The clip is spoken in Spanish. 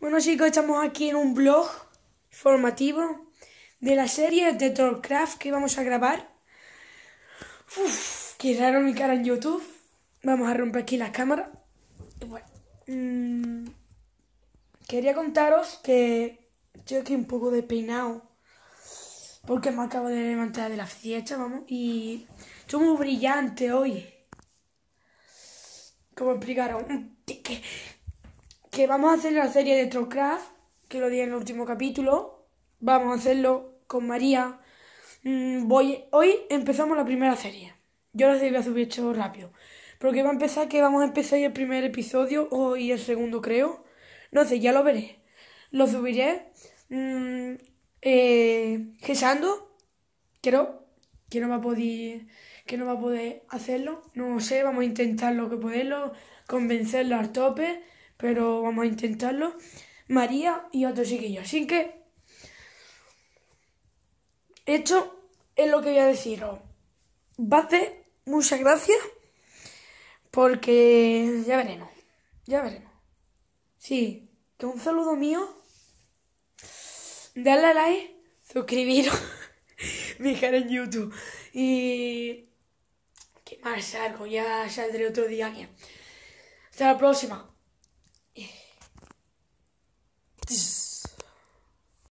Bueno chicos, estamos aquí en un blog formativo de la serie de Trollcraft que vamos a grabar. Uf, qué raro mi cara en YouTube. Vamos a romper aquí la cámara. Bueno, mm, quería contaros que estoy aquí un poco despeinado porque me acabo de levantar de la fiesta, vamos, y estoy muy brillante hoy. Como explicaron, que vamos a hacer la serie de Trollcraft, que lo di en el último capítulo. Vamos a hacerlo con María. Mm, voy, hoy empezamos la primera serie. Yo la voy a subir hecho rápido. Porque va a empezar que vamos a empezar el primer episodio hoy el segundo creo. No sé, ya lo veré. Lo subiré. Mm, eh, gesando. Creo que no va a poder que no va a poder hacerlo. No sé, vamos a intentar lo que podemos convencerlo al tope pero vamos a intentarlo. María y otro chiquillo. Así que esto es lo que voy a deciros. Va muchas gracias porque ya veremos. Ya veremos. Sí, que un saludo mío. Darle a like, suscribiros, mi en YouTube. Y. ¿Qué más salgo? Ya saldré otro día. aquí. Hasta la próxima.